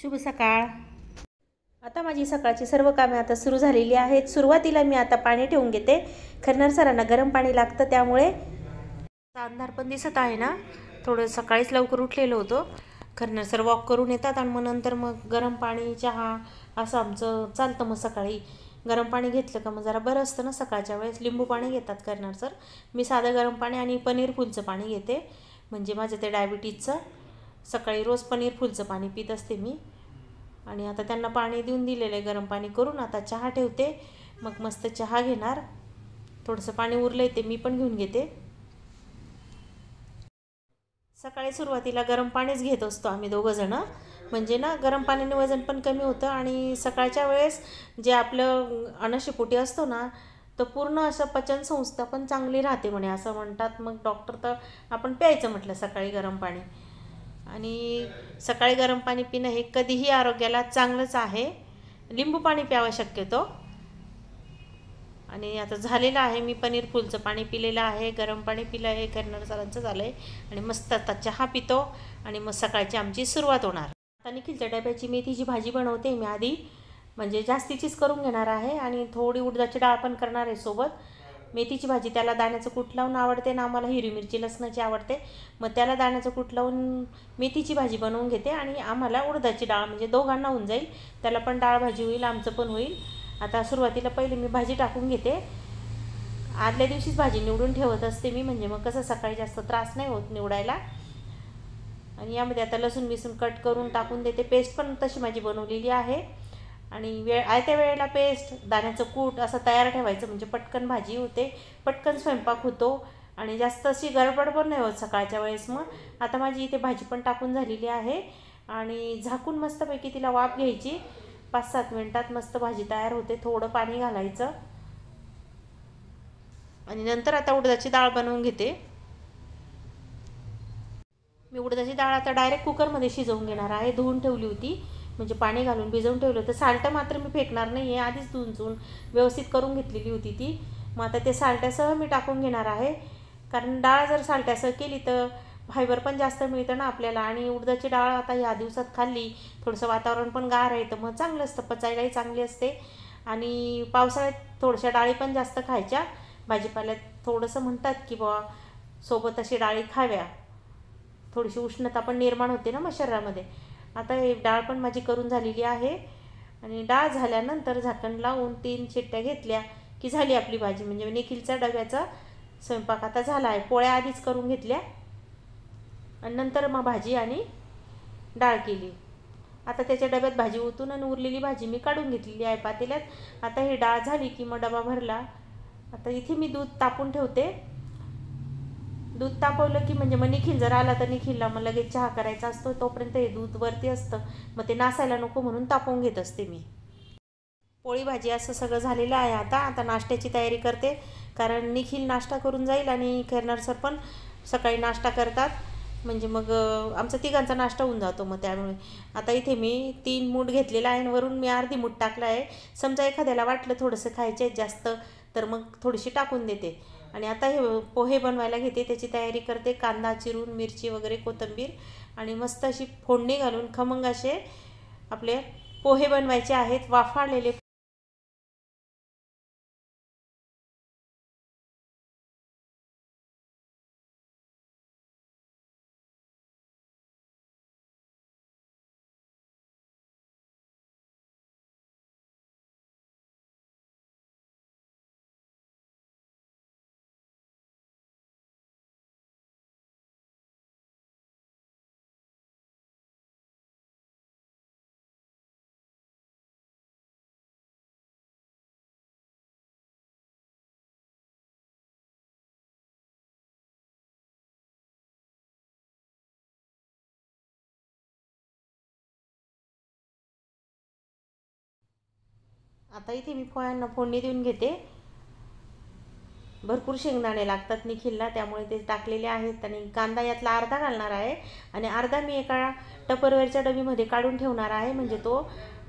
शुभ सकाळ आता माझी सकाळची सर्व कामे आता सुरू झालेली आहेत सुरुवातीला मी आता पाणी ठेवून घेते खरणार सरांना गरम पाणी लागतं त्यामुळे अंधार पण दिसत आहे ना थोडं सकाळीच लवकर उठलेलो होतो खरणार सर वॉक करून येतात आणि मग नंतर मग गरम पाणी चहा असं आमचं चालतं मग सकाळी गरम पाणी घेतलं का मग जरा बरं असतं ना सकाळच्या वेळेस लिंबू पाणी घेतात करणार सर मी साधं गरम पाणी आणि पनीर फुलचं पाणी घेते म्हणजे माझं ते डायबिटीजचं सकाळी रोज पनीर फुलचं पाणी पित असते मी आणि आता त्यांना पाणी देऊन दिलेलं आहे गरम पाणी करून आता चहा ठेवते मग मस्त चहा घेणार थोडंसं पाणी उरलं ते मी पण घेऊन घेते सकाळी सुरुवातीला गरम पाणीच घेत असतो आम्ही दोघंजणं म्हणजे ना गरम पाण्याने वजन पण कमी होतं आणि सकाळच्या वेळेस जे आपलं अनशिपोटी असतो ना तर पूर्ण असं पचनसंस्था पण चांगली राहते म्हणे असं म्हणतात मग डॉक्टर तर आपण प्यायचं म्हटलं सकाळी गरम पाणी आणि सकाळी गरम पाणी पिणं हे कधीही आरोग्याला चांगलंच आहे लिंबू पाणी प्यावं शक्यतो आणि आता झालेलं आहे मी पनीर फुलचं पाणी पिलेलं आहे गरम पाणी पिलं आहे करणार सरांचं झालं आहे आणि मस्त आता चहा पितो आणि मग सकाळची आमची सुरुवात होणार आता निखिलच्या डब्याची मेथीची भाजी बनवते मी आधी म्हणजे जास्तीचीच करून घेणार आहे आणि थोडी उडदाची डाळ पण करणार आहे सोबत मेथीची भाजी त्याला दाण्याचं कूट लावून आवडते ना आम्हाला हिरवी मिरची लसणाची आवडते मग त्याला दाण्याचं कूट लावून मेथीची भाजी बनवून घेते आणि आम्हाला उडदाची डाळ म्हणजे दोघांना होऊन जाईल त्याला पण डाळ भाजी होईल आमचं पण होईल आता सुरुवातीला पहिले मी भाजी टाकून घेते आदल्या दिवशीच भाजी निवडून ठेवत असते मी म्हणजे मग कसं सकाळी जास्त त्रास नाही होत निवडायला आणि यामध्ये आता लसूण मिसून कट करून टाकून देते पेस्ट पण तशी माझी बनवलेली आहे आणि वेळ आयत्या वेळेला पेस्ट दाण्याचं कूट असं तयार ठेवायचं म्हणजे पटकन भाजी होते पटकन स्वयंपाक होतो आणि जास्त अशी गडबड पण नाही होत सकाळच्या वेळेस मग आता माझी इथे भाजी पण टाकून झालेली आहे आणि झाकून मस्तपैकी तिला वाफ घ्यायची पाच सात मिनटात मस्त भाजी तयार होते थोडं पाणी घालायचं आणि नंतर आता उडदाची डाळ बनवून घेते मी उडदाची डाळ आता डायरेक्ट कुकरमध्ये शिजवून घेणार आहे धुवून ठेवली होती म्हणजे पाणी घालून भिजवून ठेवलं तर साल्टं मात्र मी फेकणार नाही आहे आधीच धुंचून व्यवस्थित करून घेतलेली होती ती मग आता ते साल्ट्यासह मी टाकून घेणार आहे कारण डाळ जर साल्ट्यासह केली तर फायबर पण जास्त मिळतं ना आपल्याला आणि उडदाची डाळ आता ह्या दिवसात खाल्ली थोडंसं वातावरण पण गार आहे तर मग चांगलं असतं पचायलाही चांगली असते आणि पावसाळ्यात थोडशा डाळी पण जास्त खायच्या भाजीपाल्यात थोडंसं म्हणतात की बा सोबत अशी डाळी खाव्या थोडीशी उष्णता पण निर्माण होते ना मग शरीरामध्ये आता हे डाळ पण माझी करून झालेली आहे आणि डाळ झाल्यानंतर झाकण लावून तीन शिट्ट्या घेतल्या की झाली आपली भाजी म्हणजे निखिलचा डब्याचा स्वयंपाक आता झाला आहे पोळ्या आधीच करून घेतल्या आणि नंतर मग भाजी आणि डाळ केली आता त्याच्या डब्यात भाजी ओतून आणि उरलेली भाजी मी काढून घेतलेली आहे पातेल्यात आता ही डाळ झाली की मग डबा भरला आता इथे मी दूध तापून ठेवते दूध तापवलं की म्हणजे मग निखिल जर आला तर निखिलला मग लगेच चहा करायचा असतो तोपर्यंत हे दूध वरती असतं मग ते नासायला नको म्हणून तापवून घेत असते मी पोळी भाजी असं सगळं झालेलं आहे आता आता नाश्त्याची तयारी करते कारण निखिल नाश्ता करून जाईल आणि करणार सर पण सकाळी नाश्ता करतात म्हणजे मग आमचा तिघांचा नाश्ता होऊन जातो मग त्यामुळे आता इथे मी तीन मूठ घेतलेला आहे आणि वरून मी अर्धी मूठ टाकला आहे समजा एखाद्याला वाटलं थोडंसं खायचे जास्त तर मग थोडीशी टाकून देते आणि आता हे पोहे बनवायला घेते त्याची तयारी करते कांदा चिरून मिरची वगैरे कोथिंबीर आणि मस्त अशी फोडणी घालून खमंग असे आपले पोहे बनवायचे आहेत वाफाळलेले आता इथे मी पोह्यांना फोडणी देऊन घेते भरपूर शेंगदाणे लागतात निखिलला त्यामुळे ते टाकलेले आहेत आणि कांदा यातला अर्धा घालणार आहे आणि अर्धा मी एका टपरवेअरच्या डबीमध्ये काढून ठेवणार आहे म्हणजे तो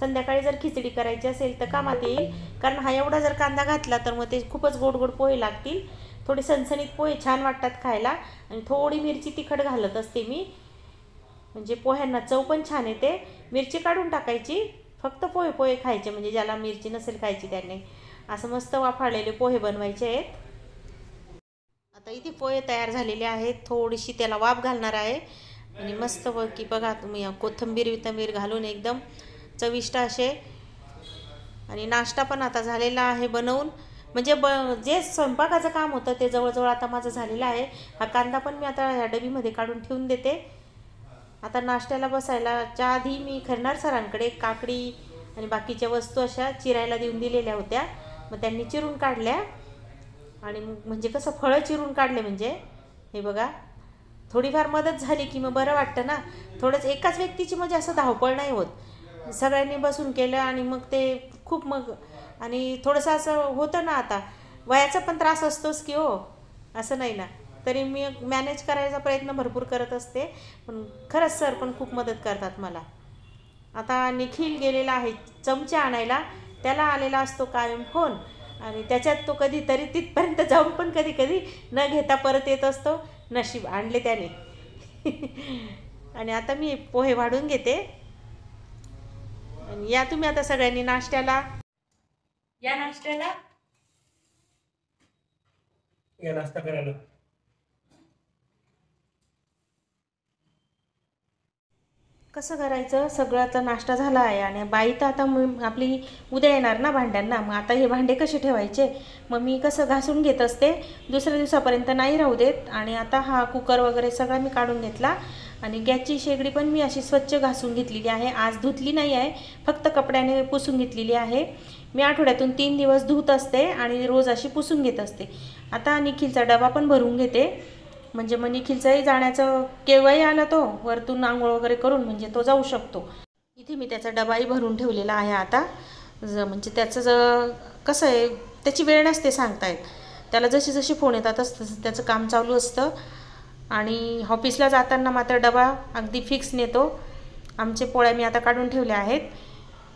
संध्याकाळी जर खिचडी करायची असेल तर कामात येईल कारण हा एवढा जर कांदा घातला तर मग ते खूपच गोड गोड पोहे लागतील थोडे सणसणीत पोहे छान वाटतात खायला आणि थोडी मिरची तिखट घालत असते मी म्हणजे पोह्यांना चव पण छान येते मिरची काढून टाकायची फक्त पोहे पोहे खायचे म्हणजे ज्याला मिरची नसेल खायची त्याने असं मस्त वाफाळलेले पोहे बनवायचे आहेत आता इथे पोहे तयार झालेले आहेत थोडीशी त्याला वाफ घालणार आहे आणि मस्त की बघा तुम्ही कोथंबीर विथंबीर घालून एकदम चविष्ट असे आणि नाश्ता पण आता झालेला आहे बनवून म्हणजे ब जे स्वयंपाकाचं काम होतं ते जवळजवळ आता माझं झालेलं आहे हा कांदा पण मी आता ह्या डबीमध्ये काढून ठेवून देते आता नाश्त्याला बसायला च्या आधी मी खरणार सरांकडे काकडी आणि बाकीच्या वस्तू अशा चिरायला देऊन दिलेल्या होत्या मग त्यांनी चिरून काढल्या आणि म्हणजे कसं फळं चिरून काढले म्हणजे हे बघा थोडीफार मदत झाली की मग बरं वाटतं ना थोडंच एकाच व्यक्तीची म्हणजे असं धावपळ नाही होत सगळ्यांनी बसून केलं आणि मग ते खूप मग आणि थोडंसं असं होतं ना आता वयाचा पण त्रास असतोच की हो असं नाही ना तरी मी मॅनेज करायचा प्रयत्न भरपूर करत असते पण खरंच सर पण खूप मदत करतात मला आता निखिल गेलेला आहे चमचे आणायला त्याला आलेला असतो कायम फोन आणि त्याच्यात तो कधीतरी तिथपर्यंत जाऊन पण कधी कधी न घेता परत येत असतो नशीब आणले त्याने आणि आता मी पोहे वाढून घेते आणि या तुम्ही आता सगळ्यांनी नाश्त्याला या नाश्त्याला या नाश्ता करायला कसं करायचं सगळं आता नाश्ता झाला आहे आणि बाई तर आता मग आपली उद्या येणार ना भांड्यांना मग आता हे भांडे कसे ठेवायचे मग मी कसं घासून घेत असते दुसऱ्या दिवसापर्यंत नाही राहू देत आणि आता हा कुकर वगैरे सगळा मी काढून घेतला आणि गॅसची शेगडी पण मी अशी स्वच्छ घासून घेतलेली आहे आज धुतली नाही आहे फक्त कपड्याने पुसून घेतलेली आहे मी आठवड्यातून तीन दिवस धुत असते आणि रोज अशी पुसून घेत असते आता निखिलचा डबा पण भरून घेते म्हणजे मग निखिलचंही जाण्याचं केव्हाही आला तो वरतून आंघोळ वगैरे करून म्हणजे तो जाऊ शकतो इथे मी त्याचा डबाही भरून ठेवलेला आहे आता ज म्हणजे त्याचं ज कसं आहे त्याची वेळ नसते सांगतायत त्याला जशी जशी फोन येतात तसं त्याचं काम चालू असतं आणि ऑफिसला जाताना मात्र डबा अगदी फिक्स नेतो आमचे पोळ्या मी आता काढून ठेवल्या आहेत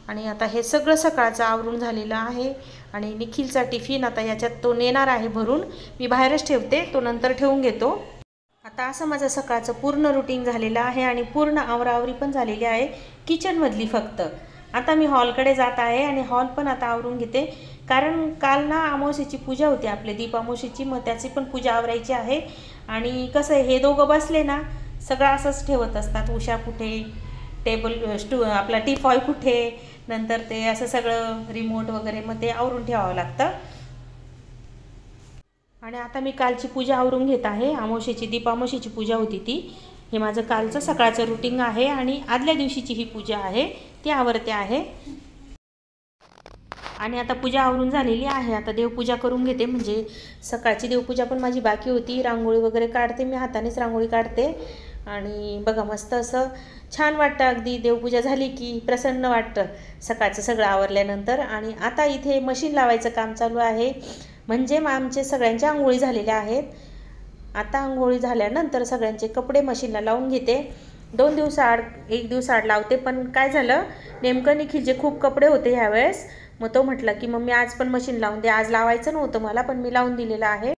आणि आता हे सगळं सकाळचं आवरून झालेलं आहे आणि निखिलचा टिफिन आता याच्यात तो नेणार आहे भरून मी बाहेरच ठेवते तो नंतर ठेवून घेतो आता असं माझं सकाळचं पूर्ण रुटीन झालेलं आहे आणि पूर्ण आवरावरी पण झालेली आहे किचनमधली फक्त आता मी हॉलकडे जात आहे आणि हॉल पण आता आवरून घेते कारण काल ना आमावशीची पूजा होती आपली दीप मग त्याची पण पूजा आवरायची आहे आणि कसं हे दोघं बसले ना सगळं असंच ठेवत असतात उषा कुठे टेबल स्टू आपला टिफॉय कुठे नंतर ते असं सगळं रिमोट वगैरे मग ते आवरून ठेवावं लागतं आणि आता मी कालची पूजा आवरून घेत आहे आमोशीची दीपामोशीची पूजा होती ती हे माझं कालचं सकाळचं रुटीन आहे आणि आदल्या दिवशीची ही पूजा आहे ती आवरते आहे आणि आता पूजा आवरून झालेली आहे आता देवपूजा करून घेते म्हणजे सकाळची देवपूजा पण माझी बाकी होती रांगोळी वगैरे काढते मी हातानेच रांगोळी काढते आणि बघा मस्त असं छान वाटतं अगदी देवपूजा झाली की प्रसन्न वाटतं सकाळचं सगळं आवरल्यानंतर आणि आता इथे मशीन लावायचं काम चालू आहे म्हणजे मग आमचे सगळ्यांच्या आंघोळी झालेल्या आहेत आता आंघोळी झाल्यानंतर सगळ्यांचे कपडे मशीनला लावून घेते दोन दिवसाआड एक दिवसाआड लावते पण काय झालं नेमकं जे खूप कपडे होते ह्यावेळेस मग तो म्हटला की मग मी आज पण मशीन लावून दे आज लावायचं नव्हतं मला पण मी लावून दिलेलं आहे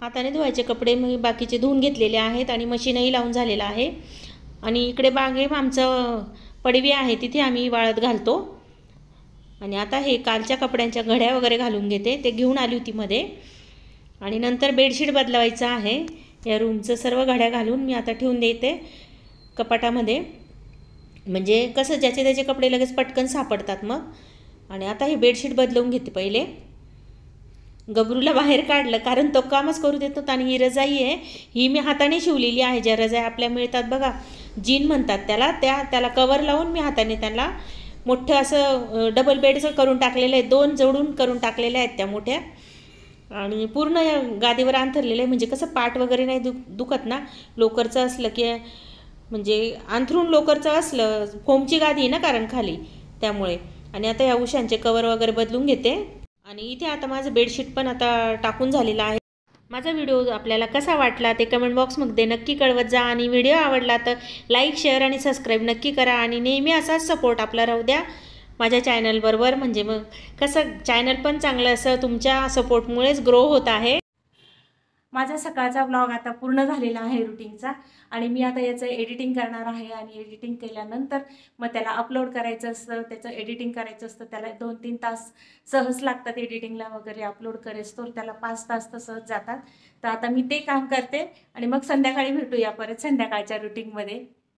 हाताने धुवायचे कपडे मी बाकीचे धुवून घेतलेले आहेत आणि मशीनही लावून झालेलं आहे आणि इकडे बागे आमचं पडवी आहे तिथे आम्ही वाळत घालतो आणि आता हे कालच्या कपड्यांच्या घड्या वगैरे घालून घेते ते घेऊन आली होती मध्ये आणि नंतर बेडशीट बदलवायचं आहे या रूमचं सर्व घड्या घालून मी आता ठेवून देते कपाटामध्ये म्हणजे कसं ज्याचे त्याचे कपडे लगेच पटकन सापडतात मग आणि आता हे बेडशीट बदलवून घेते पहिले गबरूला बाहेर काढलं कारण तो कामच करू देत नव्हता आणि ही रजाई आहे ही मी हाताने शिवलेली आहे ज्या रजाई आपल्या मिळतात बघा जीन म्हणतात त्याला त्या त्याला कवर लावून मी हाताने त्याला मोठं असं डबल बेडचं करून टाकलेलं आहे दोन जोडून करून टाकलेल्या आहेत त्या मोठ्या आणि पूर्ण गादीवर अंथरलेलं आहे म्हणजे कसं पाठ वगैरे नाही दु दुखत ना लोकरचं असलं की म्हणजे अंथरून लोकरचं असलं फोमची गादी आहे ना कारण खाली त्यामुळे आणि आता या उशांचे कवर वगैरे बदलून घेते आणि इथे आता माझं बेडशीट पण आता टाकून झालेलं आहे माझा व्हिडिओ आपल्याला कसा वाटला ते कमेंट बॉक्समध्ये नक्की कळवत जा आणि व्हिडिओ आवडला तर लाईक शेअर आणि सबस्क्राईब नक्की करा आणि नेहमी असाच सपोर्ट आपला राहू द्या माझ्या चॅनलबरोबर म्हणजे मग कसं चॅनल पण चांगलं असं तुमच्या सपोर्टमुळेच ग्रो होत आहे माझा सकाळचा ब्लॉग आता पूर्ण झालेला आहे रुटीनचा आणि मी आता याचं एडिटिंग करणार आहे आणि एडिटिंग केल्यानंतर मग त्याला अपलोड करायचं असतं त्याचं एडिटिंग करायचं असतं त्याला दोन तीन तास सहज लागतात एडिटिंगला वगैरे अपलोड करेस तर त्याला पाच तास तर सहज जातात तर आता मी ते काम करते आणि मग संध्याकाळी भेटूया परत संध्याकाळच्या रुटीनमध्ये